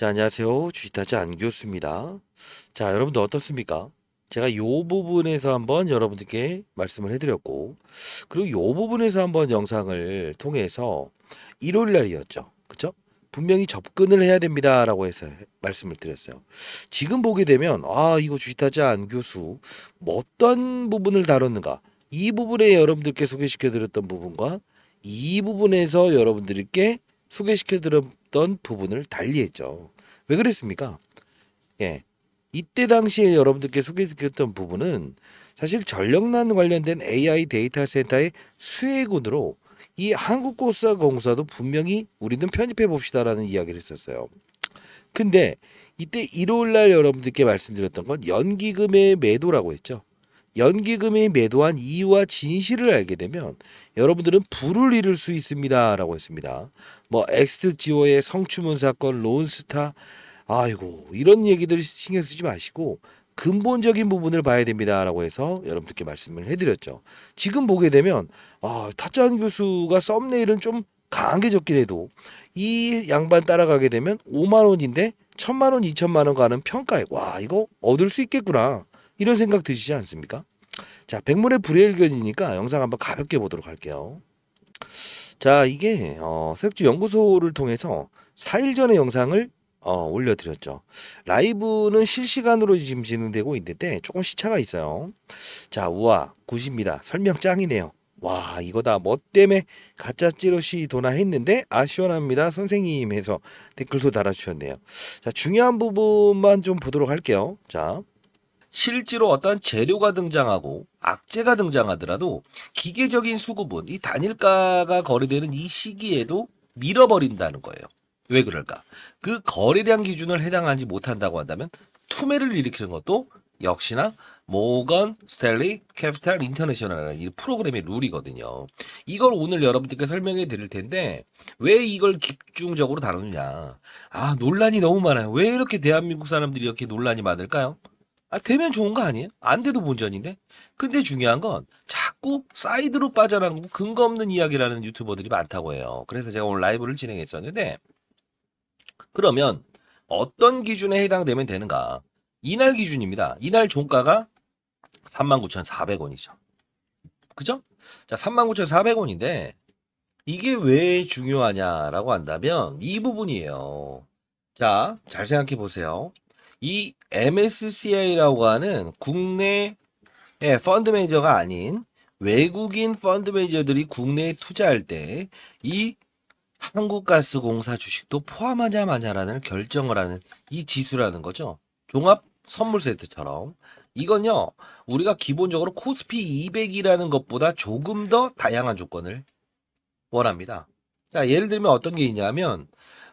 자, 안녕하세요. 주식타지 안 교수입니다. 자, 여러분들 어떻습니까? 제가 요 부분에서 한번 여러분들께 말씀을 해드렸고, 그리고 요 부분에서 한번 영상을 통해서 일요일 날이었죠. 그쵸? 분명히 접근을 해야 됩니다라고 해서 말씀을 드렸어요. 지금 보게 되면, 아, 이거 주식타지 안 교수, 뭐 어떤 부분을 다뤘는가? 이 부분에 여러분들께 소개시켜드렸던 부분과 이 부분에서 여러분들께 소개시켜드렸던 있던 부분을 달리했죠. 왜 그랬습니까? 예. 이때 당시에 여러분들께 소개시켰던 부분은 사실 전력난 관련된 AI 데이터 센터의 수혜군으로 이 한국고사 공사도 분명히 우리는 편입해 봅시다라는 이야기를 했었어요. 근데 이때 일요일날 여러분들께 말씀드렸던 건 연기금의 매도라고 했죠. 연기금에 매도한 이유와 진실을 알게 되면 여러분들은 부를 잃을 수 있습니다라고 했습니다. 뭐 엑스트 지오의 성추문 사건, 론스타 아이고 이런 얘기들 신경 쓰지 마시고 근본적인 부분을 봐야 됩니다라고 해서 여러분들께 말씀을 해드렸죠. 지금 보게 되면 아, 타짜한 교수가 썸네일은 좀 강하게 적긴 해도 이 양반 따라가게 되면 5만 원인데 천만 원, 2천만 원 가는 평가에 와 이거 얻을 수 있겠구나. 이런 생각 드시지 않습니까? 자, 백문의 불여일견이니까 영상 한번 가볍게 보도록 할게요. 자, 이게 어, 세육주 연구소를 통해서 4일 전에 영상을 어, 올려드렸죠. 라이브는 실시간으로 지금 진행되고 있는데 조금 시차가 있어요. 자, 우와, 9입니다 설명 짱이네요. 와, 이거다. 뭐 때문에 가짜 찌로시 도나 했는데, 아, 시원합니다. 선생님 해서 댓글도 달아주셨네요. 자, 중요한 부분만 좀 보도록 할게요. 자, 실제로 어떤 재료가 등장하고 악재가 등장하더라도 기계적인 수급은 이 단일가가 거래되는 이 시기에도 밀어버린다는 거예요. 왜 그럴까? 그 거래량 기준을 해당하지 못한다고 한다면 투매를 일으키는 것도 역시나 모건 스텔리 캐피탈 인터내셔널이라는 이 프로그램의 룰이거든요. 이걸 오늘 여러분들께 설명해 드릴 텐데 왜 이걸 집중적으로 다루느냐. 아 논란이 너무 많아요. 왜 이렇게 대한민국 사람들이 이렇게 논란이 많을까요? 아, 되면 좋은 거 아니에요? 안 돼도 본전인데? 근데 중요한 건 자꾸 사이드로 빠져나가고 근거 없는 이야기라는 유튜버들이 많다고 해요. 그래서 제가 오늘 라이브를 진행했었는데, 그러면 어떤 기준에 해당되면 되는가? 이날 기준입니다. 이날 종가가 39,400원이죠. 그죠? 자, 39,400원인데, 이게 왜 중요하냐라고 한다면 이 부분이에요. 자, 잘 생각해 보세요. 이 MSCI라고 하는 국내 예, 펀드 매니저가 아닌 외국인 펀드 매니저들이 국내에 투자할 때 이 한국가스공사 주식도 포함하자마자라는 결정을 하는 이 지수라는 거죠. 종합 선물 세트처럼 이건요 우리가 기본적으로 코스피 200이라는 것보다 조금 더 다양한 조건을 원합니다. 자 예를 들면 어떤 게 있냐면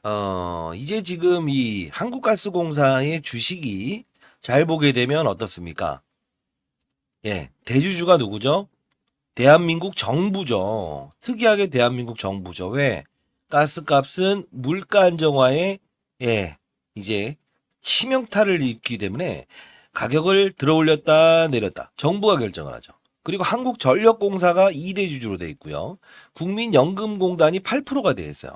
어, 이제 지금 이 한국가스공사의 주식이 잘 보게 되면 어떻습니까? 예, 대주주가 누구죠? 대한민국 정부죠. 특이하게 대한민국 정부죠. 왜? 가스값은 물가 안정화에 예, 이제 치명타를 입기 때문에 가격을 들어 올렸다 내렸다 정부가 결정을 하죠. 그리고 한국전력공사가 2대 주주로 돼 있고요. 국민연금공단이 8%가 돼 있어요.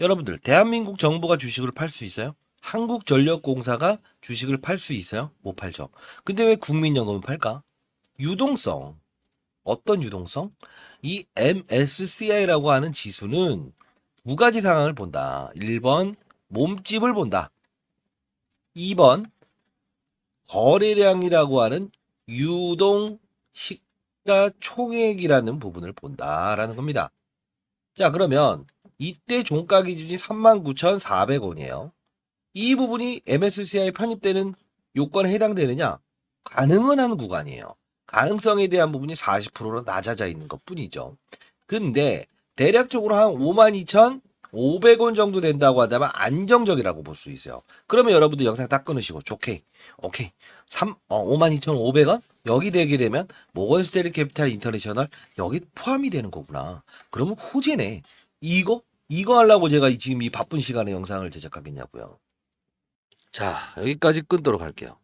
여러분들 대한민국 정부가 주식을 팔 수 있어요? 한국전력공사가 주식을 팔 수 있어요? 못 팔죠. 근데 왜국민연금을 팔까? 유동성. 어떤 유동성? 이 MSCI라고 하는 지수는 두 가지 상황을 본다. 1번 몸집을 본다. 2번 거래량이라고 하는 유동 시가총액이라는 부분을 본다라는 겁니다. 자, 그러면 이때 종가 기준이 39,400원이에요. 이 부분이 MSCI 편입되는 요건에 해당되느냐? 가능은 한 구간이에요. 가능성에 대한 부분이 40%로 낮아져 있는 것 뿐이죠. 근데 대략적으로 한 52,500원 정도 된다고 하다면 안정적이라고 볼 수 있어요. 그러면 여러분들 영상 딱 끊으시고 좋게 오케이. 3 어, 52,500원 여기 되게 되면 모건스테리 캐피탈 인터내셔널 여기 포함이 되는 거구나. 그러면 호재네. 이거 이거 하려고 제가 지금 이 바쁜 시간에 영상을 제작하겠냐고요. 자 여기까지 끊도록 할게요.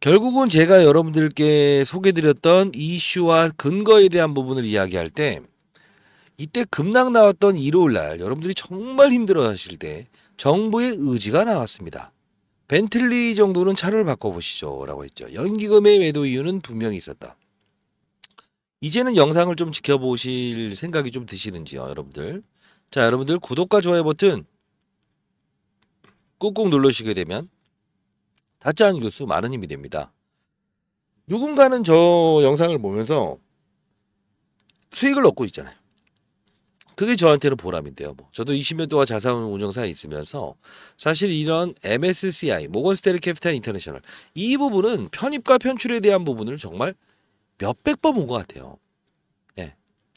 결국은 제가 여러분들께 소개드렸던 이슈와 근거에 대한 부분을 이야기할 때 이때 급락 나왔던 일요일 날 여러분들이 정말 힘들어 하실 때 정부의 의지가 나왔습니다. 벤틀리 정도는 차를 바꿔보시죠 라고 했죠. 연기금의 매도 이유는 분명히 있었다. 이제는 영상을 좀 지켜보실 생각이 좀 드시는지요 여러분들. 자 여러분들 구독과 좋아요 버튼 꾹꾹 눌러주시게 되면 다짜한 교수 많은 힘이 됩니다. 누군가는 저 영상을 보면서 수익을 얻고 있잖아요. 그게 저한테는 보람인데요. 뭐. 저도 20년 동안 자산 운용사에 있으면서 사실 이런 MSCI, 모건스테리 캐피탈 인터내셔널 이 부분은 편입과 편출에 대한 부분을 정말 몇백 번본것 같아요.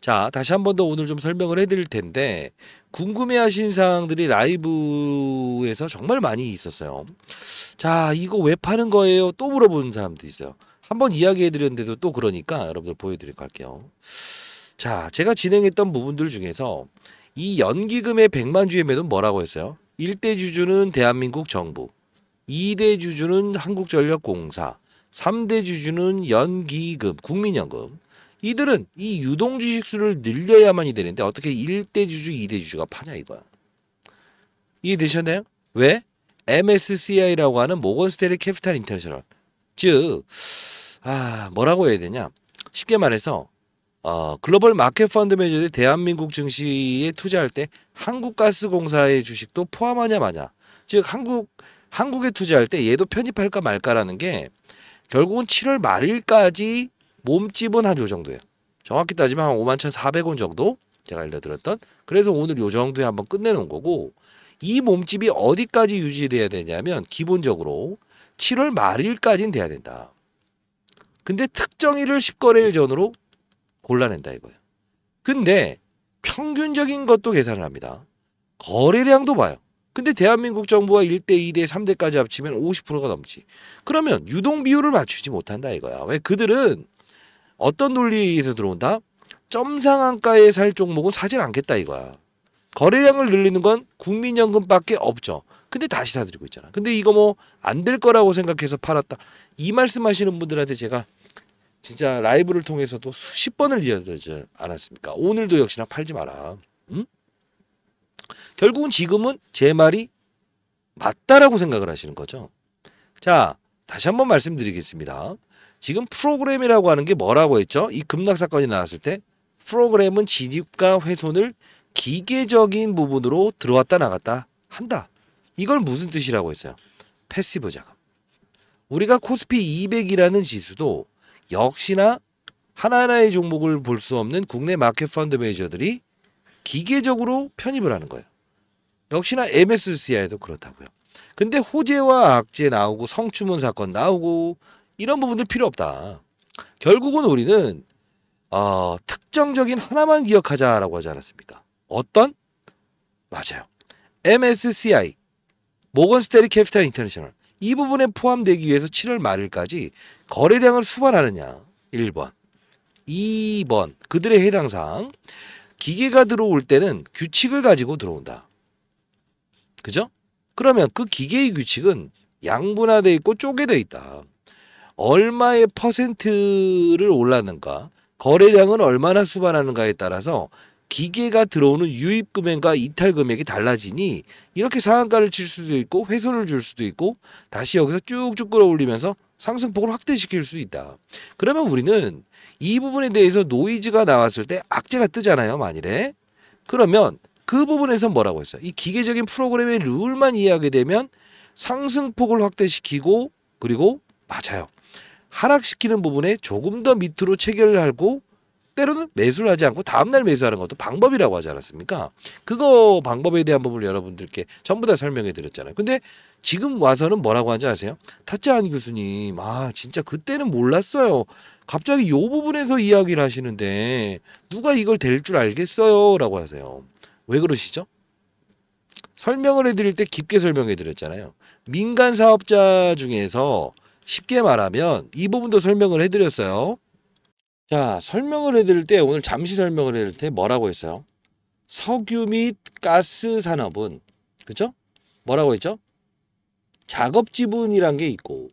자, 다시 한 번 더 오늘 좀 설명을 해드릴 텐데 궁금해하신 사항들이 라이브에서 정말 많이 있었어요. 자, 이거 왜 파는 거예요? 또 물어보는 사람도 있어요. 한번 이야기해드렸는데도 또 그러니까 여러분들 보여드릴고 할게요. 자, 제가 진행했던 부분들 중에서 이 연기금의 100만 주의 매도는 뭐라고 했어요? 1대 주주는 대한민국 정부, 2대 주주는 한국전력공사, 3대 주주는 연기금, 국민연금, 이들은 이 유동 주식수를 늘려야만이 되는데 어떻게 1대 주주, 2대 주주가 파냐 이거야. 이해되셨나요? 왜? MSCI라고 하는 모건스테리 캐피탈 인터내셔널 즉, 아 뭐라고 해야 되냐? 쉽게 말해서 어, 글로벌 마켓 펀드 매니저들이 대한민국 증시에 투자할 때 한국가스공사의 주식도 포함하냐 마냐. 즉 한국 한국에 투자할 때 얘도 편입할까 말까라는 게 결국은 7월 말일까지 몸집은 한 요 정도예요. 정확히 따지면 한 51,400원 정도 제가 알려드렸던 그래서 오늘 요 정도에 한번 끝내는 거고 이 몸집이 어디까지 유지돼야 되냐면 기본적으로 7월 말일까지는 돼야 된다. 근데 특정일을 10거래일 전으로 골라낸다 이거예요. 근데 평균적인 것도 계산을 합니다. 거래량도 봐요. 근데 대한민국 정부가 1대, 2대, 3대까지 합치면 50%가 넘지. 그러면 유동 비율을 맞추지 못한다 이거야. 왜 그들은 어떤 논리에서 들어온다? 점상한가에 살 종목은 사질 않겠다 이거야. 거래량을 늘리는 건 국민연금밖에 없죠. 근데 다시 사드리고 있잖아. 근데 이거 뭐 안 될 거라고 생각해서 팔았다. 이 말씀하시는 분들한테 제가 진짜 라이브를 통해서도 수십 번을 이어드리지 않았습니까? 오늘도 역시나 팔지 마라. 응? 결국은 지금은 제 말이 맞다라고 생각을 하시는 거죠. 자, 다시 한번 말씀드리겠습니다. 지금 프로그램이라고 하는 게 뭐라고 했죠? 이 급락 사건이 나왔을 때 프로그램은 진입과 훼손을 기계적인 부분으로 들어왔다 나갔다 한다. 이걸 무슨 뜻이라고 했어요? 패시브 자금. 우리가 코스피 200이라는 지수도 역시나 하나하나의 종목을 볼 수 없는 국내 마켓 펀드 매니저들이 기계적으로 편입을 하는 거예요. 역시나 MSCI도 그렇다고요. 근데 호재와 악재 나오고 성추문 사건 나오고 이런 부분들 필요 없다. 결국은 우리는 어, 특정적인 하나만 기억하자라고 하지 않았습니까? 어떤? 맞아요. MSCI 모건스테리 캐피탈 인터내셔널 이 부분에 포함되기 위해서 7월 말일까지 거래량을 수반하느냐 1번 2번 그들의 해당사항 기계가 들어올 때는 규칙을 가지고 들어온다. 그죠? 그러면 그 기계의 규칙은 양분화되어 있고 쪼개돼 있다. 얼마의 퍼센트를 올랐는가, 거래량은 얼마나 수반하는가에 따라서 기계가 들어오는 유입 금액과 이탈 금액이 달라지니 이렇게 상한가를 칠 수도 있고 훼손을 줄 수도 있고 다시 여기서 쭉쭉 끌어올리면서 상승폭을 확대시킬 수 있다. 그러면 우리는 이 부분에 대해서 노이즈가 나왔을 때 악재가 뜨잖아요. 만일에 그러면 그 부분에서 뭐라고 했어요? 이 기계적인 프로그램의 룰만 이해하게 되면 상승폭을 확대시키고 그리고 맞아요. 하락시키는 부분에 조금 더 밑으로 체결 하고 때로는 매수를 하지 않고 다음날 매수하는 것도 방법이라고 하지 않았습니까? 그거 방법에 대한 부분을 여러분들께 전부 다 설명해 드렸잖아요. 근데 지금 와서는 뭐라고 하지 아세요? 타짜한 교수님, 아, 진짜 그때는 몰랐어요. 갑자기 요 부분에서 이야기를 하시는데 누가 이걸 될 줄 알겠어요? 라고 하세요. 왜 그러시죠? 설명을 해드릴 때 깊게 설명해 드렸잖아요. 민간 사업자 중에서 쉽게 말하면 이 부분도 설명을 해드렸어요. 자, 설명을 해드릴 때 오늘 잠시 설명을 해드릴 때 뭐라고 했어요? 석유 및 가스 산업은 그죠? 뭐라고 했죠? 작업 지분이란 게 있고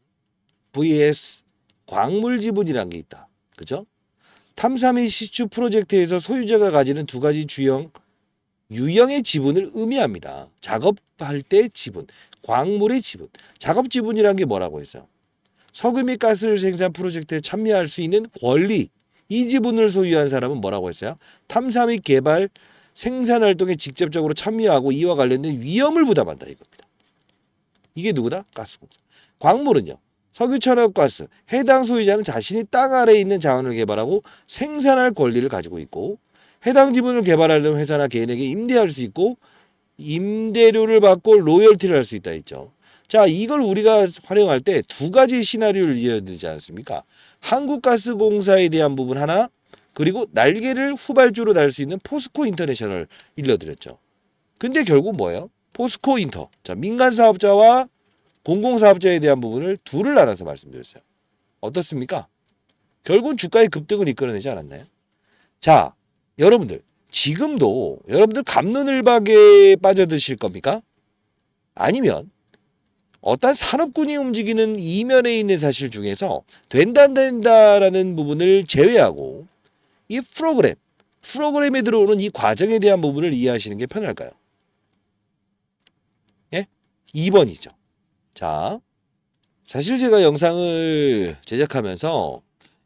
vs 광물 지분이란 게 있다. 그죠? 탐사 및 시추 프로젝트에서 소유자가 가지는 두 가지 주형 유형의 지분을 의미합니다. 작업할 때 지분, 광물의 지분. 작업 지분이란 게 뭐라고 했어요? 석유및 가스를 생산 프로젝트에 참여할 수 있는 권리 이 지분을 소유한 사람은 뭐라고 했어요? 탐사 및 개발, 생산 활동에 직접적으로 참여하고 이와 관련된 위험을 부담한다 이겁니다. 이게 누구다? 가스공사. 광물은요. 석유, 천연, 가스. 해당 소유자는 자신이 땅 아래에 있는 자원을 개발하고 생산할 권리를 가지고 있고 해당 지분을 개발하려는 회사나 개인에게 임대할 수 있고 임대료를 받고 로열티를 할 수 있다 했죠. 자, 이걸 우리가 활용할 때 두 가지 시나리오를 이어해야 되지 않습니까? 한국가스공사에 대한 부분 하나, 그리고 날개를 후발주로 날 수 있는 포스코 인터내셔널 일러드렸죠. 근데 결국 뭐예요? 포스코 인터. 자, 민간 사업자와 공공 사업자에 대한 부분을 둘을 나눠서 말씀드렸어요. 어떻습니까? 결국은 주가의 급등을 이끌어내지 않았나요? 자, 여러분들 지금도 여러분들 감론을박에 빠져드실 겁니까? 아니면 어떤 산업군이 움직이는 이면에 있는 사실 중에서 된다 안 된다라는 부분을 제외하고 이 프로그램, 프로그램에 들어오는 이 과정에 대한 부분을 이해하시는 게 편할까요? 예? 2번이죠. 자, 사실 제가 영상을 제작하면서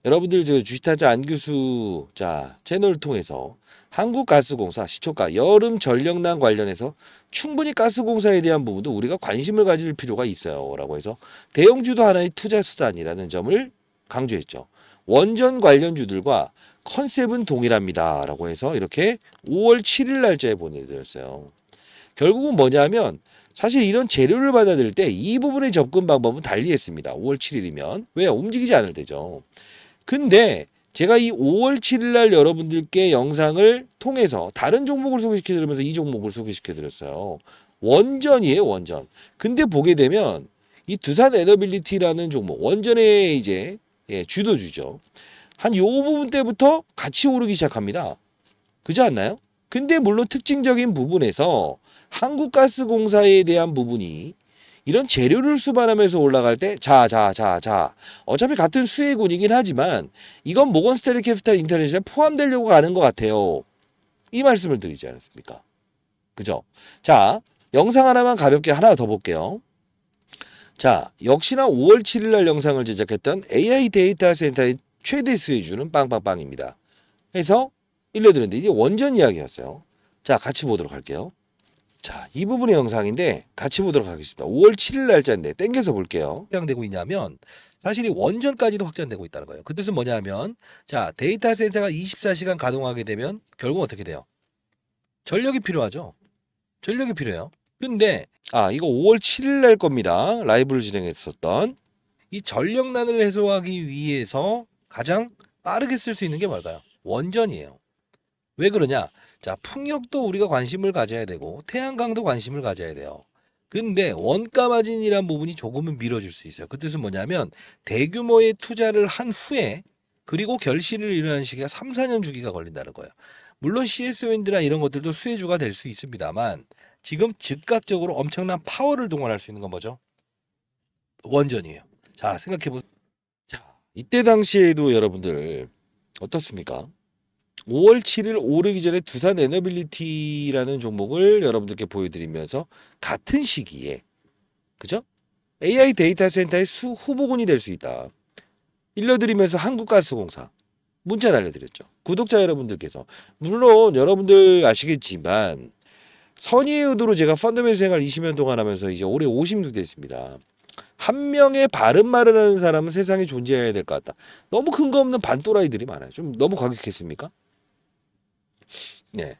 여러분들 저 주식타자 안 교수 자 채널을 통해서 한국가스공사 시초가 여름 전력난 관련해서 충분히 가스공사에 대한 부분도 우리가 관심을 가질 필요가 있어요. 라고 해서 대형주도 하나의 투자 수단이라는 점을 강조했죠. 원전 관련주들과 컨셉은 동일합니다. 라고 해서 이렇게 5월 7일 날짜에 보내드렸어요. 결국은 뭐냐면 사실 이런 재료를 받아들일 때 이 부분의 접근 방법은 달리 했습니다. 5월 7일이면. 왜 움직이지 않을 때죠. 근데 제가 이 5월 7일 날 여러분들께 영상을 통해서 다른 종목을 소개시켜 드리면서 이 종목을 소개시켜 드렸어요. 원전이에요, 원전. 근데 보게 되면 이 두산 에너빌리티라는 종목, 원전의 이제 예, 주도주죠. 한 요 부분 때부터 같이 오르기 시작합니다. 그지 않나요? 근데 물론 특징적인 부분에서 한국가스공사에 대한 부분이 이런 재료를 수반하면서 올라갈 때 자, 자, 자, 자. 어차피 같은 수혜군이긴 하지만 이건 모건 스테리 캐피탈 인터내셔널 포함되려고 가는 것 같아요. 이 말씀을 드리지 않았습니까? 그죠? 자, 영상 하나만 가볍게 하나 더 볼게요. 자, 역시나 5월 7일 날 영상을 제작했던 AI 데이터 센터의 최대 수혜주는 빵빵빵입니다. 해서 일러드렸는데 이제 원전 이야기였어요. 자, 같이 보도록 할게요. 자, 이 부분의 영상인데 같이 보도록 하겠습니다. 5월 7일 날짜인데 땡겨서 볼게요. 확장되고 있냐면 사실 이 원전까지도 확장되고 있다는 거예요. 그 뜻은 뭐냐면 자, 데이터 센터가 24시간 가동하게 되면 결국 어떻게 돼요? 전력이 필요하죠. 전력이 필요해요. 근데 아, 이거 5월 7일 날 겁니다. 라이브를 진행했었던 이 전력난을 해소하기 위해서 가장 빠르게 쓸 수 있는 게 뭘까요? 원전이에요. 왜 그러냐? 자, 풍력도 우리가 관심을 가져야 되고 태양광도 관심을 가져야 돼요. 근데 원가 마진이란 부분이 조금은 미뤄질 수 있어요. 그 뜻은 뭐냐면 대규모의 투자를 한 후에 그리고 결실을 이루는 시기가 3, 4년 주기가 걸린다는 거예요. 물론 CS윈드나 이런 것들도 수혜주가 될 수 있습니다만 지금 즉각적으로 엄청난 파워를 동원할 수 있는 건 뭐죠? 원전이에요. 자, 생각해보세요. 자, 이때 당시에도 여러분들 어떻습니까? 5월 7일 오르기 전에 두산 에너빌리티라는 종목을 여러분들께 보여드리면서 같은 시기에 그죠? AI 데이터 센터의 수 후보군이 될 수 있다. 일러드리면서 한국가스공사 문자 날려드렸죠. 구독자 여러분들께서 물론 여러분들 아시겠지만 선의의 의도로 제가 펀드맨 생활 20년 동안 하면서 이제 올해 50년 됐습니다. 한 명의 바른 말을 하는 사람은 세상에 존재해야 될 것 같다. 너무 근거 없는 반또라이들이 많아요. 좀 너무 과격했습니까? 예.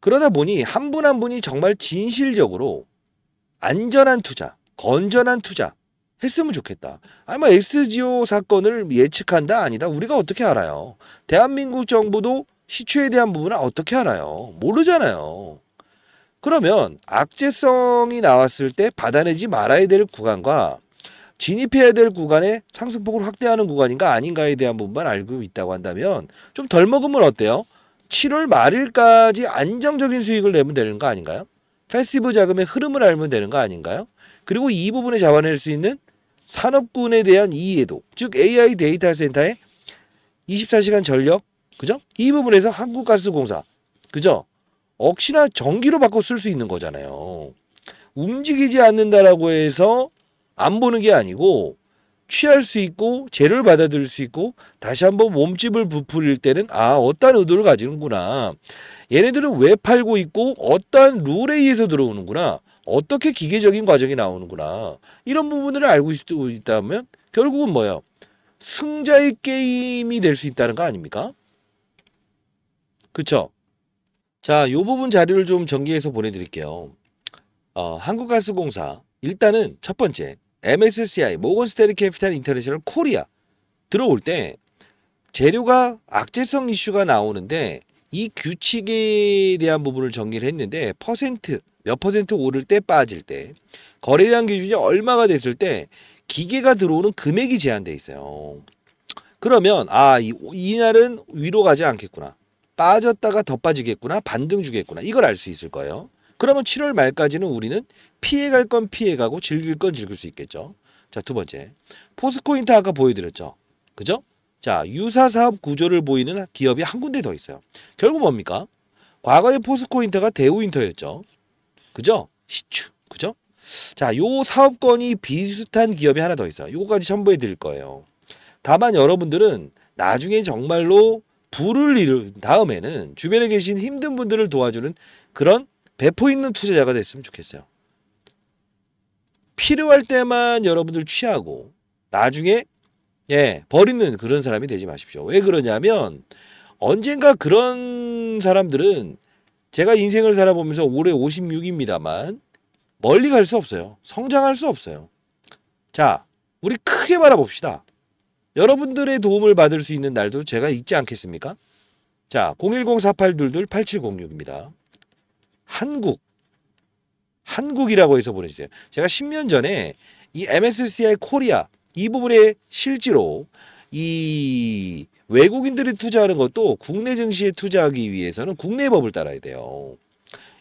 그러다 보니 한 분 한 분이 정말 진실적으로 안전한 투자, 건전한 투자 했으면 좋겠다. 아마 엑스지오 사건을 예측한다 아니다 우리가 어떻게 알아요? 대한민국 정부도 시초에 대한 부분은 어떻게 알아요? 모르잖아요. 그러면 악재성이 나왔을 때 받아내지 말아야 될 구간과 진입해야 될구간의 상승폭을 확대하는 구간인가 아닌가에 대한 부분만 알고 있다고 한다면 좀 덜 먹으면 어때요? 7월 말일까지 안정적인 수익을 내면 되는 거 아닌가요? 패시브 자금의 흐름을 알면 되는 거 아닌가요? 그리고 이 부분에 잡아낼 수 있는 산업군에 대한 이해도, 즉 AI 데이터 센터의 24시간 전력, 그죠? 이 부분에서 한국가스공사, 그죠? 억시나 전기로 바꿔 쓸 수 있는 거잖아요. 움직이지 않는다라고 해서 안 보는 게 아니고 취할 수 있고 죄를 받아들일 수 있고 다시 한번 몸집을 부풀릴 때는 아어떤 의도를 가지는구나 얘네들은 왜 팔고 있고 어떠한 룰에 의해서 들어오는구나 어떻게 기계적인 과정이 나오는구나 이런 부분을 들 알고 있다면 결국은 뭐예요 승자의 게임이 될 수 있다는 거 아닙니까 그쵸 자이 부분 자료를 좀 정리해서 보내드릴게요 어, 한국가스공사 일단은 첫 번째 MSCI 모건스테리 캐피탈 인터내셔널 코리아 들어올 때 재료가 악재성 이슈가 나오는데 이 규칙에 대한 부분을 정리를 했는데 퍼센트 몇 퍼센트 오를 때 빠질 때 거래량 기준이 얼마가 됐을 때 기계가 들어오는 금액이 제한돼 있어요. 그러면 아 이, 이날은 위로 가지 않겠구나 빠졌다가 더 빠지겠구나 반등 주겠구나 이걸 알 수 있을 거예요. 그러면 7월 말까지는 우리는 피해갈 건 피해가고 즐길 건 즐길 수 있겠죠. 자, 두 번째. 포스코인트 아까 보여드렸죠. 그죠? 자, 유사 사업 구조를 보이는 기업이 한 군데 더 있어요. 결국 뭡니까? 과거의 포스코인터가 대우인터였죠. 그죠? 시추. 그죠? 자, 요 사업권이 비슷한 기업이 하나 더 있어요. 요거까지 첨부해 드릴 거예요. 다만 여러분들은 나중에 정말로 부를 이룬 다음에는 주변에 계신 힘든 분들을 도와주는 그런 배포 있는 투자자가 됐으면 좋겠어요. 필요할 때만 여러분들 취하고 나중에 예, 버리는 그런 사람이 되지 마십시오. 왜 그러냐면 언젠가 그런 사람들은 제가 인생을 살아보면서 올해 56입니다만 멀리 갈 수 없어요. 성장할 수 없어요. 자, 우리 크게 바라봅시다. 여러분들의 도움을 받을 수 있는 날도 제가 있지 않겠습니까? 자, 010-4822-8706입니다. 한국 한국이라고 해서 보내주세요. 제가 10년 전에 이 MSCI 코리아 이 부분에 실제로 이 외국인들이 투자하는 것도 국내 증시에 투자하기 위해서는 국내 법을 따라야 돼요.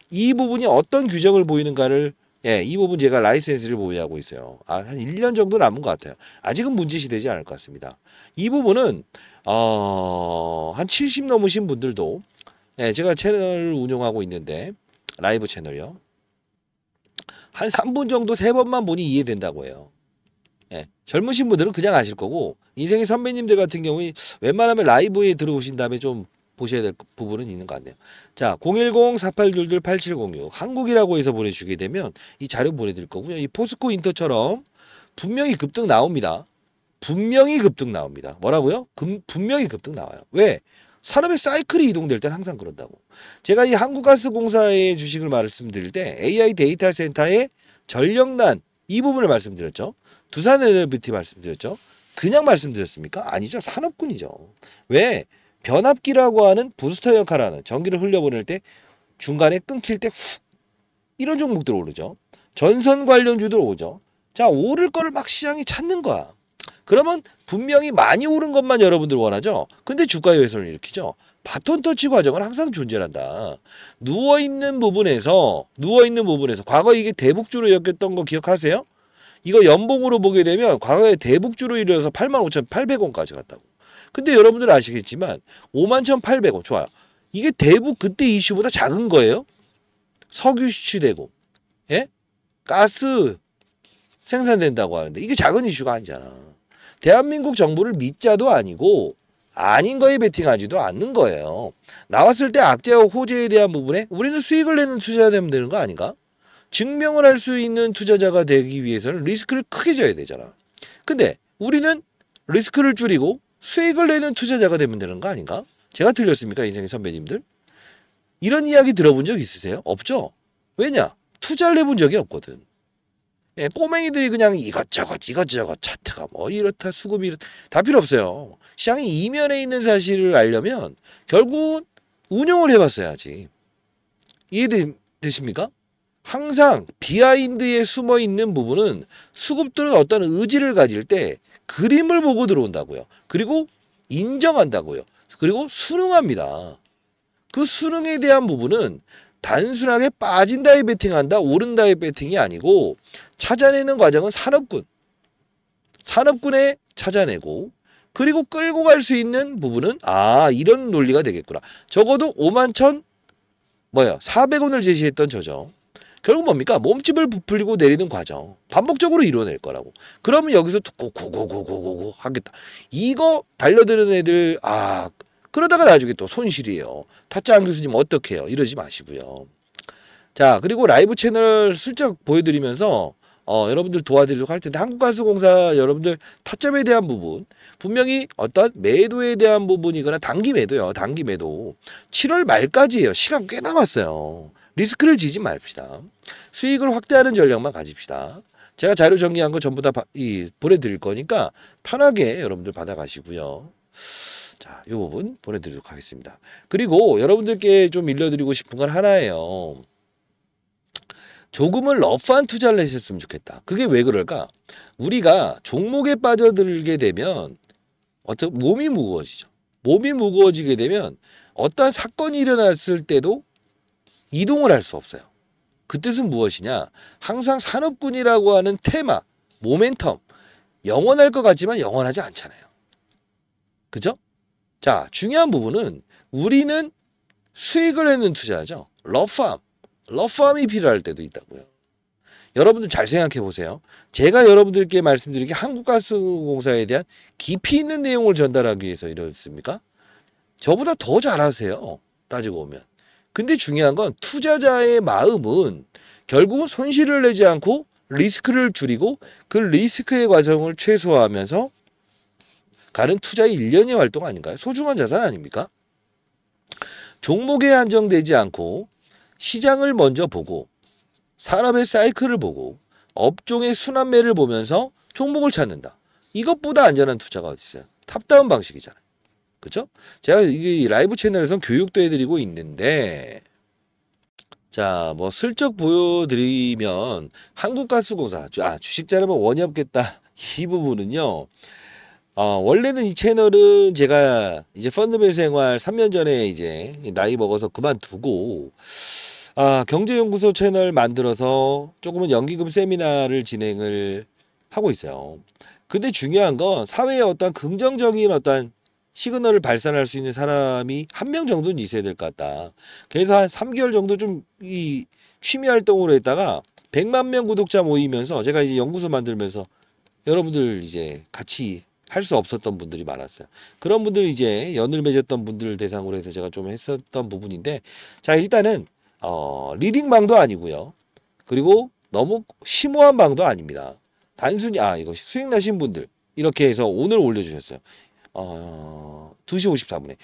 이 부분이 어떤 규정을 보이는가를 예, 이 부분 제가 라이센스를 보유하고 있어요. 아, 한 1년 정도 남은 것 같아요. 아직은 문제시 되지 않을 것 같습니다. 이 부분은 어, 한 70 넘으신 분들도 예, 제가 채널을 운영하고 있는데 라이브 채널이요. 한 3분 정도 3번만 보니 이해된다고 해요. 예, 젊으신 분들은 그냥 아실 거고 인생의 선배님들 같은 경우에 웬만하면 라이브에 들어오신 다음에 좀 보셔야 될 부분은 있는 것 같네요. 자, 010-4822-8706 한국이라고 해서 보내주게 되면 이 자료 보내드릴 거고요. 이 포스코 인터처럼 분명히 급등 나옵니다. 분명히 급등 나옵니다. 뭐라고요? 금, 분명히 급등 나와요. 왜? 산업의 사이클이 이동될 때는 항상 그런다고. 제가 이 한국가스공사의 주식을 말씀드릴 때 AI 데이터 센터의 전력난 이 부분을 말씀드렸죠. 두산 에너비티 말씀드렸죠. 그냥 말씀드렸습니까? 아니죠. 산업군이죠. 왜? 변압기라고 하는 부스터 역할하는 전기를 흘려보낼 때 중간에 끊길 때 훅 이런 종목들 오르죠. 전선 관련주들 오죠. 자 오를 거를 막 시장이 찾는 거야. 그러면 분명히 많이 오른 것만 여러분들 원하죠. 근데 주가의 훼손을 일으키죠. 바톤 터치 과정은 항상 존재한다. 누워 있는 부분에서 누워 있는 부분에서 과거 이게 대북주로 엮였던 거 기억하세요? 이거 연봉으로 보게 되면 과거에 대북주로 이뤄서 85,800원까지 갔다고. 근데 여러분들 아시겠지만 51,800원 좋아요. 이게 대북 그때 이슈보다 작은 거예요. 석유 수출되고 예? 가스 생산된다고 하는데 이게 작은 이슈가 아니잖아. 대한민국 정부를 믿자도 아니고 아닌 거에 베팅하지도 않는 거예요. 나왔을 때 악재와 호재에 대한 부분에 우리는 수익을 내는 투자자 되면 되는 거 아닌가? 증명을 할 수 있는 투자자가 되기 위해서는 리스크를 크게 져야 되잖아. 근데 우리는 리스크를 줄이고 수익을 내는 투자자가 되면 되는 거 아닌가? 제가 틀렸습니까? 인생의 선배님들? 이런 이야기 들어본 적 있으세요? 없죠? 왜냐? 투자를 해본 적이 없거든. 예, 꼬맹이들이 그냥 이것저것 이것저것 차트가 뭐 이렇다 수급이 이렇다 다 필요 없어요. 시장이 이면에 있는 사실을 알려면 결국 운영을 해봤어야지. 이해되십니까? 항상 비하인드에 숨어 있는 부분은 수급들은 어떤 의지를 가질 때 그림을 보고 들어온다고요. 그리고 인정한다고요. 그리고 수능합니다. 그 수능에 대한 부분은 단순하게 빠진다에 베팅한다, 오른다에 베팅이 아니고 찾아내는 과정은 산업군. 산업군에 찾아내고 그리고 끌고 갈 수 있는 부분은 아 이런 논리가 되겠구나. 적어도 5만 천 뭐야 400원을 제시했던 저죠. 결국 뭡니까? 몸집을 부풀리고 내리는 과정. 반복적으로 이뤄낼 거라고. 그러면 여기서 고고고고고고고 하겠다. 이거 달려드는 애들 아 그러다가 나중에 또 손실이에요. 타짜한 교수님 어떡해요? 이러지 마시고요. 자 그리고 라이브 채널 슬쩍 보여드리면서 어, 여러분들 도와드리도록 할 텐데 한국가스공사 여러분들 타점에 대한 부분 분명히 어떤 매도에 대한 부분이거나 단기 매도요. 단기 매도. 7월 말까지예요. 시간 꽤 남았어요. 리스크를 지지 말읍시다. 수익을 확대하는 전략만 가집시다. 제가 자료 정리한 거 전부 다 바, 이, 보내드릴 거니까 편하게 여러분들 받아가시고요. 자, 이 부분 보내드리도록 하겠습니다. 그리고 여러분들께 좀 일러드리고 싶은 건 하나예요. 조금은 러프한 투자를 했었으면 좋겠다. 그게 왜 그럴까? 우리가 종목에 빠져들게 되면 어차 몸이 무거워지죠. 몸이 무거워지게 되면 어떠한 사건이 일어났을 때도 이동을 할 수 없어요. 그 뜻은 무엇이냐? 항상 산업군이라고 하는 테마, 모멘텀, 영원할 것 같지만 영원하지 않잖아요. 그죠? 자, 중요한 부분은 우리는 수익을 내는 투자죠. 러프함. 러프함이 필요할 때도 있다고요. 여러분들 잘 생각해 보세요. 제가 여러분들께 말씀드린 게 한국가스공사에 대한 깊이 있는 내용을 전달하기 위해서 이렇습니까? 저보다 더 잘하세요. 따지고 보면. 근데 중요한 건 투자자의 마음은 결국은 손실을 내지 않고 리스크를 줄이고 그 리스크의 과정을 최소화하면서 가는 투자의 일련의 활동 아닌가요? 소중한 자산 아닙니까? 종목에 안정되지 않고 시장을 먼저 보고 산업의 사이클을 보고 업종의 순환매를 보면서 종목을 찾는다. 이것보다 안전한 투자가 어디 있어요? 탑다운 방식이잖아요. 그렇죠? 제가 이 라이브 채널에서 교육도 해드리고 있는데 자, 뭐 슬쩍 보여드리면 한국가스공사 아 주식 자하면 원이 없겠다 이 부분은요. 어, 원래는 이 채널은 제가 이제 펀드별 생활 3년 전에 이제 나이 먹어서 그만두고, 아, 경제연구소 채널 만들어서 조금은 연기금 세미나를 진행을 하고 있어요. 근데 중요한 건 사회에 어떤 긍정적인 어떤 시그널을 발산할 수 있는 사람이 한 명 정도는 있어야 될 것 같다. 그래서 한 3개월 정도 좀 이 취미 활동으로 했다가 100만 명 구독자 모이면서 제가 이제 연구소 만들면서 여러분들 이제 같이 할수 없었던 분들이 많았어요. 그런 분들 이제 연을 맺었던 분들 대상으로 해서 제가 좀 했었던 부분인데 자 일단은 어, 리딩 방도 아니고요. 그리고 너무 심오한 방도 아닙니다. 단순히 아 이거 수익 나신 분들 이렇게 해서 오늘 올려주셨어요. 어, 2시 54분에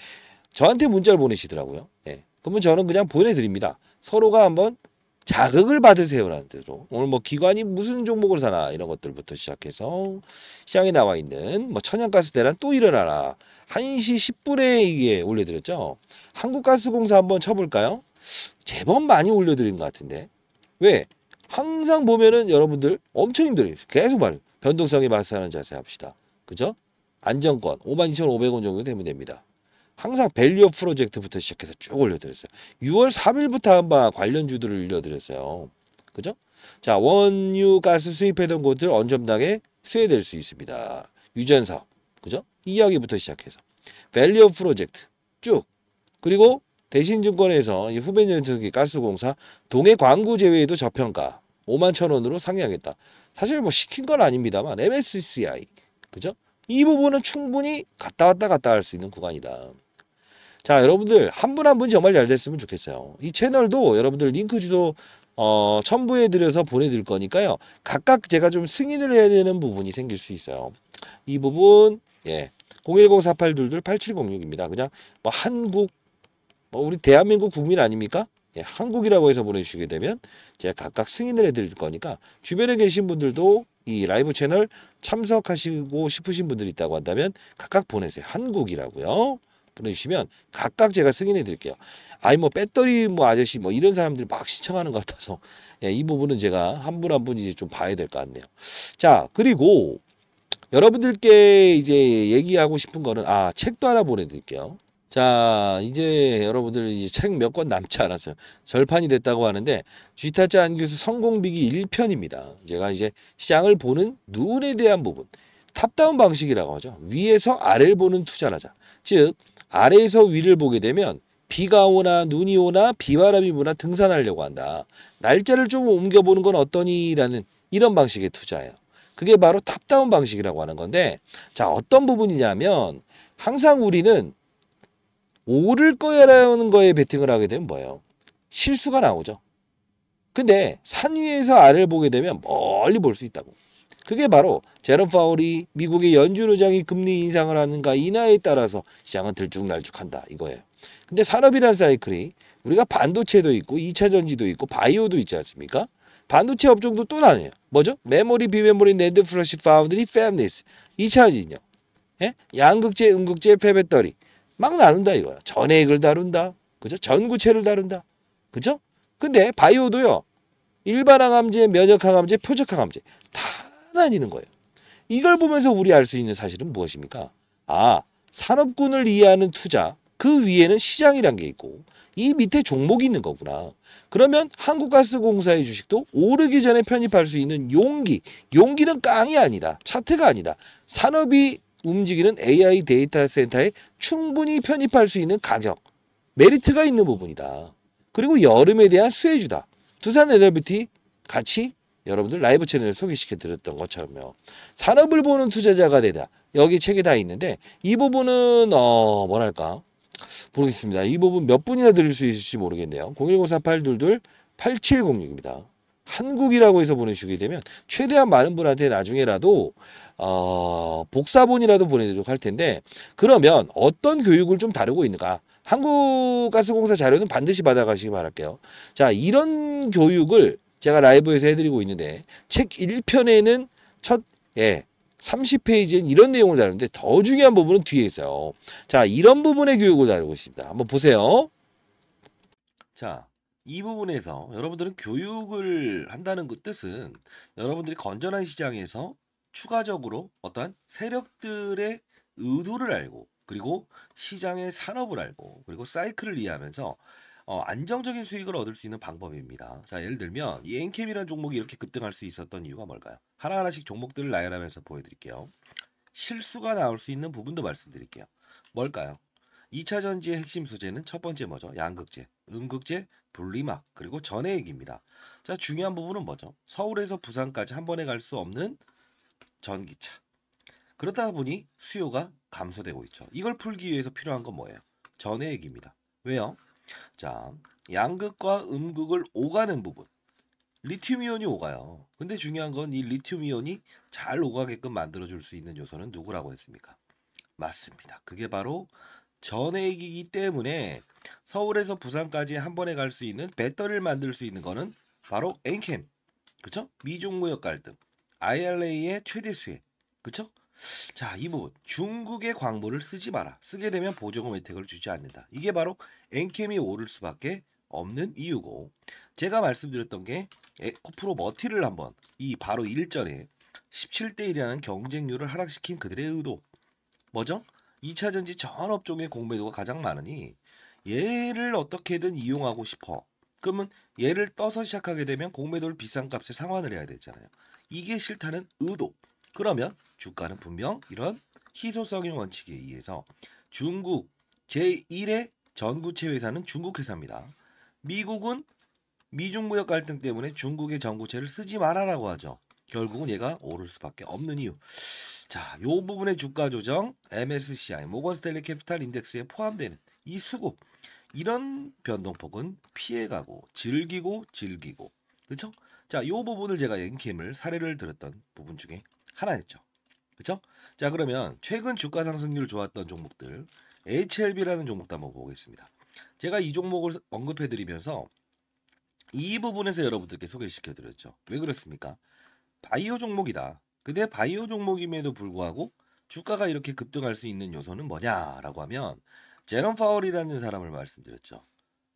저한테 문자를 보내시더라고요. 예. 그러면 저는 그냥 보내드립니다. 서로가 한번 자극을 받으세요라는 뜻으로 오늘 뭐 기관이 무슨 종목을 사나 이런 것들부터 시작해서 시장에 나와 있는 뭐 천연가스 대란 또 일어나라 한시 10분에 이게 올려드렸죠 한국가스공사 한번 쳐볼까요 제법 많이 올려드린 것 같은데 왜 항상 보면은 여러분들 엄청 힘들어요 계속 말 변동성에 맞서는 자세 합시다 그죠 안정권 52,500원 정도 되면 됩니다 항상 밸류업 프로젝트부터 시작해서 쭉 올려드렸어요. 6월 3일부터 한마 관련주들을 올려드렸어요. 그죠? 자, 원유 가스 수입해던 곳들 언젠당에 수혜될 수 있습니다. 유전사 그죠? 이야기부터 시작해서 밸류업 프로젝트 쭉 그리고 대신증권에서 후배연수기 가스공사 동해 광구 제외에도 저평가 5만 천 원으로 상의하겠다 사실 뭐 시킨 건 아닙니다만 MSCI 그죠? 이 부분은 충분히 갔다 왔다 갔다 할 수 있는 구간이다. 자, 여러분들 한분 한분 한 분 정말 잘 됐으면 좋겠어요. 이 채널도 여러분들 링크 지도 어, 첨부해 드려서 보내 드릴 거니까요. 각각 제가 좀 승인을 해야 되는 부분이 생길 수 있어요. 이 부분 예. 010-4822-8706입니다. 그냥 뭐 한국 뭐 우리 대한민국 국민 아닙니까? 예, 한국이라고 해서 보내 주시게 되면 제가 각각 승인을 해 드릴 거니까 주변에 계신 분들도 이 라이브 채널 참석하시고 싶으신 분들이 있다고 한다면 각각 보내세요. 한국이라고요. 보내주시면 각각 제가 승인해 드릴게요. 아니 뭐 배터리 뭐 아저씨 뭐 이런 사람들 막 시청하는 것 같아서 예, 이 부분은 제가 한 분 한 분 이제 좀 봐야 될 것 같네요. 자 그리고 여러분들께 이제 얘기하고 싶은 거는 아 책도 하나 보내드릴게요. 자 이제 여러분들 이제 책 몇 권 남지 않았어요. 절판이 됐다고 하는데 주타짜안 교수 성공비기 1편입니다. 제가 이제 시장을 보는 눈에 대한 부분 탑다운 방식이라고 하죠. 위에서 아래를 보는 투자를 하자. 즉 아래에서 위를 보게 되면 비가 오나 눈이 오나 비바람이 부나 등산하려고 한다. 날짜를 좀 옮겨보는 건 어떠니라는 이런 방식의 투자예요. 그게 바로 탑다운 방식이라고 하는 건데 자 어떤 부분이냐면 항상 우리는 오를 거야라는 거에 베팅을 하게 되면 뭐예요? 실수가 나오죠. 근데 산 위에서 아래를 보게 되면 멀리 볼 수 있다고. 그게 바로 제롬 파월이 미국의 연준 의장이 금리 인상을 하는가 인하에 따라서 시장은 들쭉날쭉한다 이거예요. 근데 산업이라는 사이클이 우리가 반도체도 있고 2차 전지도 있고 바이오도 있지 않습니까? 반도체 업종도 또 나뉘어요. 뭐죠? 메모리, 비메모리, 낸드 플러시 파운드리, 팹리스. 2차 진영. 예? 양극재, 음극재, 폐배터리. 막 나눈다 이거야. 전액을 다룬다. 그죠? 전구체를 다룬다. 그죠? 근데 바이오도요. 일반 항암제, 면역 항암제, 표적 항암제 다 다니는 거예요. 이걸 보면서 우리 알 수 있는 사실은 무엇입니까? 아, 산업군을 이해하는 투자, 그 위에는 시장이란 게 있고 이 밑에 종목이 있는 거구나. 그러면 한국가스공사의 주식도 오르기 전에 편입할 수 있는 용기. 용기는 깡이 아니다. 차트가 아니다. 산업이 움직이는 AI 데이터 센터에 충분히 편입할 수 있는 가격. 메리트가 있는 부분이다. 그리고 여름에 대한 수혜주다. 두산 에너비티 같이 여러분들 라이브 채널을 소개시켜 드렸던 것처럼요. 산업을 보는 투자자가 되다. 여기 책에 다 있는데 이 부분은 어 뭐랄까 모르겠습니다. 이 부분 몇 분이나 들을 수 있을지 모르겠네요. 01048228706입니다. 한국이라고 해서 보내주게 되면 최대한 많은 분한테 나중에라도 어, 복사본이라도 보내도록 할 텐데 그러면 어떤 교육을 좀 다루고 있는가 한국가스공사 자료는 반드시 받아가시기 바랄게요. 자 이런 교육을 제가 라이브에서 해드리고 있는데 책 1편에는 첫 예, 3 0페이지는 이런 내용을 다루는데 더 중요한 부분은 뒤에 있어요. 자, 이런 부분의 교육을 다루고 있습니다. 한번 보세요. 자, 이 부분에서 여러분들은 교육을 한다는 그 뜻은 여러분들이 건전한 시장에서 추가적으로 어떠한 세력들의 의도를 알고 그리고 시장의 산업을 알고 그리고 사이클을 이해하면서 어, 안정적인 수익을 얻을 수 있는 방법입니다. 자, 예를 들면 이 엔캠이라는 종목이 이렇게 급등할 수 있었던 이유가 뭘까요? 하나하나씩 종목들을 나열하면서 보여드릴게요. 실수가 나올 수 있는 부분도 말씀드릴게요. 뭘까요? 2차 전지의 핵심 소재는 첫 번째 뭐죠? 양극재, 음극재, 분리막, 그리고 전해액입니다. 자, 중요한 부분은 뭐죠? 서울에서 부산까지 한 번에 갈 수 없는 전기차. 그렇다 보니 수요가 감소되고 있죠. 이걸 풀기 위해서 필요한 건 뭐예요? 전해액입니다. 왜요? 자, 양극과 음극을 오가는 부분. 리튬이온이 오가요. 근데 중요한 건 이 리튬이온이 잘 오가게끔 만들어줄 수 있는 요소는 누구라고 했습니까? 맞습니다. 그게 바로 전액이기 때문에 서울에서 부산까지 한 번에 갈 수 있는 배터리를 만들 수 있는 거는 바로 엔캠. 그쵸? 미중무역 갈등. i l a 의 최대 수혜. 그쵸? 자, 2부 중국의 광고를 쓰지 마라. 쓰게 되면 보조금 혜택을 주지 않는다. 이게 바로 엔캠이 오를 수밖에 없는 이유고 제가 말씀드렸던 게 에코프로 머티를 한번 이 바로 일전에 17대 1이라는 경쟁률을 하락시킨 그들의 의도 뭐죠? 2차 전지 전 업종의 공매도가 가장 많으니 얘를 어떻게든 이용하고 싶어. 그러면 얘를 떠서 시작하게 되면 공매도를 비싼 값에 상환을 해야 되잖아요. 이게 싫다는 의도. 그러면 주가는 분명 이런 희소성의 원칙에 의해서 중국 제1의 전구체 회사는 중국 회사입니다. 미국은 미중 무역 갈등 때문에 중국의 전구체를 쓰지 말아라고 하죠. 결국은 얘가 오를 수밖에 없는 이유. 자, 요 부분의 주가 조정, MSCI, 모건스텔리 캐피탈 인덱스에 포함되는 이 수급. 이런 변동폭은 피해가고 즐기고 즐기고. 그렇죠? 자, 요 부분을 제가 엔캠을 사례를 들었던 부분 중에 하나였죠. 그렇죠? 자 그러면 최근 주가 상승률 좋았던 종목들 HLB라는 종목도 한번 보겠습니다. 제가 이 종목을 언급해드리면서 이 부분에서 여러분들께 소개시켜드렸죠. 왜 그렇습니까? 바이오 종목이다. 근데 바이오 종목임에도 불구하고 주가가 이렇게 급등할 수 있는 요소는 뭐냐라고 하면 제롬 파월이라는 사람을 말씀드렸죠.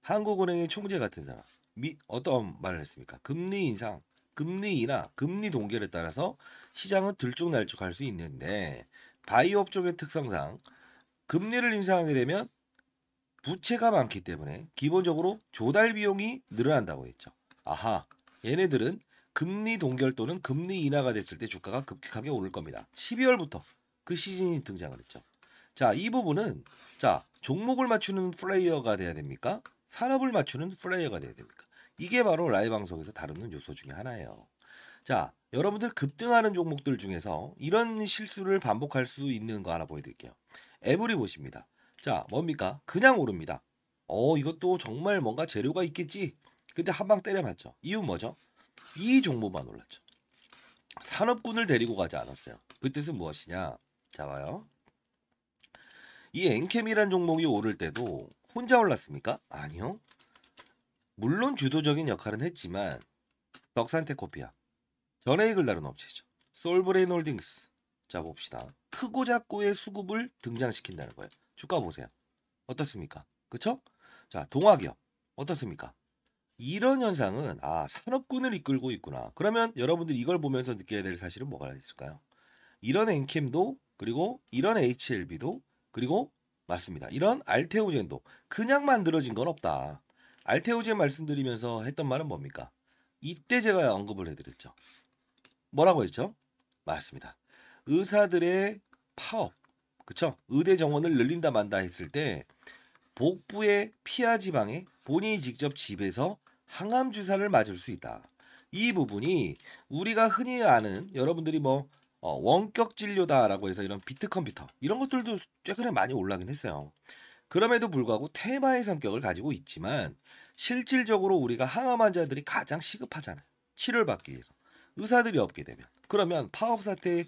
한국은행의 총재 같은 사람. 미, 어떤 말을 했습니까? 금리 인상, 금리나 금리 동결에 따라서 시장은 들쭉날쭉할 수 있는데 바이오업 종의 특성상 금리를 인상하게 되면 부채가 많기 때문에 기본적으로 조달 비용이 늘어난다고 했죠. 아하, 얘네들은 금리 동결 또는 금리 인하가 됐을 때 주가가 급격하게 오를 겁니다. 12월부터 그 시즌이 등장을 했죠. 자, 이 부분은 자 종목을 맞추는 플레이어가 돼야 됩니까? 산업을 맞추는 플레이어가 돼야 됩니까? 이게 바로 라이 방송에서 다루는 요소 중에 하나예요. 자, 여러분들 급등하는 종목들 중에서 이런 실수를 반복할 수 있는 거 하나 보여드릴게요. 에브리보십니다. 자, 뭡니까? 그냥 오릅니다. 어, 이것도 정말 뭔가 재료가 있겠지. 근데 한 방 때려맞죠. 이유 뭐죠? 이 종목만 올랐죠. 산업군을 데리고 가지 않았어요. 그 뜻은 무엇이냐? 자, 봐요. 이 엔캠이란 종목이 오를 때도 혼자 올랐습니까? 아니요. 물론 주도적인 역할은 했지만 덕산테 코피아 전에 이글 다른 업체죠. 솔브레인 홀딩스 자 봅시다. 크고 작고의 수급을 등장시킨다는 거예요. 주가 보세요. 어떻습니까? 그쵸? 자 동화기업 어떻습니까? 이런 현상은 아 산업군을 이끌고 있구나. 그러면 여러분들 이걸 보면서 느껴야 될 사실은 뭐가 있을까요? 이런 엔캠도 그리고 이런 HLB도 그리고 맞습니다. 이런 알테오젠도 그냥 만들어진 건 없다. 알테오제 말씀드리면서 했던 말은 뭡니까? 이때 제가 언급을 해드렸죠. 뭐라고 했죠? 맞습니다. 의사들의 파업, 그쵸? 의대 정원을 늘린다 만다 했을 때 복부의 피하 지방에 본인이 직접 집에서 항암 주사를 맞을 수 있다. 이 부분이 우리가 흔히 아는 여러분들이 뭐 어, 원격 진료다라고 해서 이런 비트 컴퓨터 이런 것들도 최근에 많이 올라긴 했어요. 그럼에도 불구하고 테마의 성격을 가지고 있지만 실질적으로 우리가 항암 환자들이 가장 시급하잖아요. 치료를 받기 위해서. 의사들이 없게 되면. 그러면 파업 사태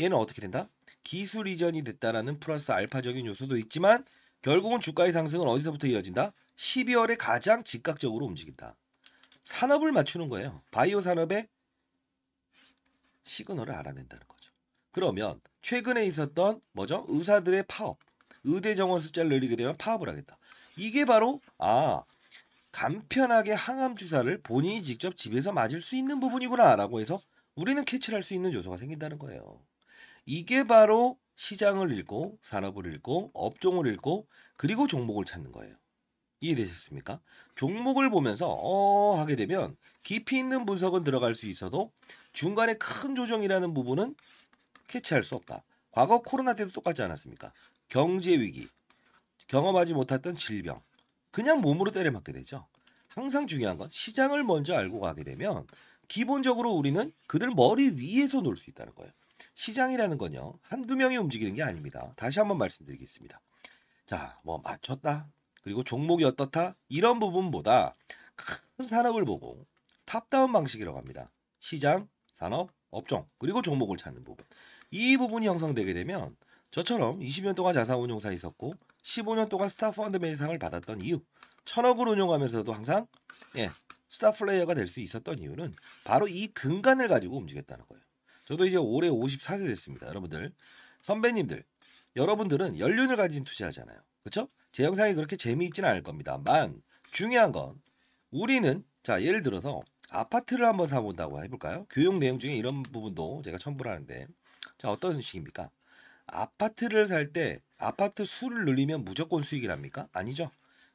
얘는 어떻게 된다? 기술 이전이 됐다라는 플러스 알파적인 요소도 있지만 결국은 주가의 상승은 어디서부터 이어진다? 12월에 가장 즉각적으로 움직인다. 산업을 맞추는 거예요. 바이오 산업의 시그널을 알아낸다는 거죠. 그러면 최근에 있었던 뭐죠? 의사들의 파업. 의대 정원 숫자를 늘리게 되면 파업을 하겠다. 이게 바로 아 간편하게 항암 주사를 본인이 직접 집에서 맞을 수 있는 부분이구나라고 해서 우리는 캐치를 할 수 있는 요소가 생긴다는 거예요. 이게 바로 시장을 읽고 산업을 읽고 업종을 읽고 그리고 종목을 찾는 거예요. 이해되셨습니까? 종목을 보면서 어 하게 되면 깊이 있는 분석은 들어갈 수 있어도 중간에 큰 조정이라는 부분은 캐치할 수 없다. 과거 코로나 때도 똑같지 않았습니까? 경제 위기, 경험하지 못했던 질병, 그냥 몸으로 때려맞게 되죠. 항상 중요한 건 시장을 먼저 알고 가게 되면 기본적으로 우리는 그들 머리 위에서 놀 수 있다는 거예요. 시장이라는 건요 한두 명이 움직이는 게 아닙니다. 다시 한번 말씀드리겠습니다. 자, 뭐 맞췄다. 그리고 종목이 어떻다 이런 부분보다 큰 산업을 보고 탑다운 방식이라고 합니다. 시장, 산업, 업종 그리고 종목을 찾는 부분 이 부분이 형성되게 되면 저처럼 20년 동안 자산운용사에 있었고 15년 동안 스타 펀드 매니상을 받았던 이유 천억을 운용하면서도 항상 예, 스타 플레이어가 될 수 있었던 이유는 바로 이 근간을 가지고 움직였다는 거예요. 저도 이제 올해 54세 됐습니다. 여러분들 선배님들 여러분들은 연륜을 가진 투자잖아요 그렇죠? 제 영상이 그렇게 재미있지는 않을 겁니다만 중요한 건 우리는 자 예를 들어서 아파트를 한번 사본다고 해볼까요? 교육 내용 중에 이런 부분도 제가 첨부를 하는데 자 어떤 식입니까? 아파트를 살 때 아파트 수를 늘리면 무조건 수익이랍니까? 아니죠.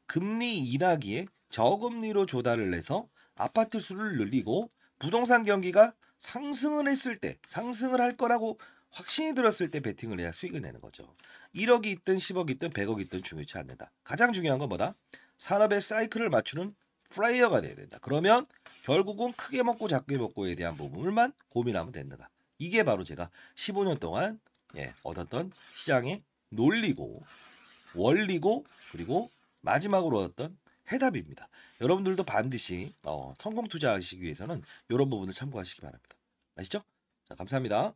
금리 인하기에 저금리로 조달을 해서 아파트 수를 늘리고 부동산 경기가 상승을 했을 때 상승을 할 거라고 확신이 들었을 때 베팅을 해야 수익을 내는 거죠. 1억이 있든 10억이 있든 100억이 있든 중요치 않는다. 가장 중요한 건 뭐다? 산업의 사이클을 맞추는 프라이어가 돼야 된다. 그러면 결국은 크게 먹고 작게 먹고에 대한 부분만 고민하면 된다. 이게 바로 제가 15년 동안 예, 얻었던 시장의 논리고 원리고 그리고 마지막으로 얻었던 해답입니다. 여러분들도 반드시 어, 성공 투자하시기 위해서는 이런 부분을 참고하시기 바랍니다. 아시죠? 자, 감사합니다.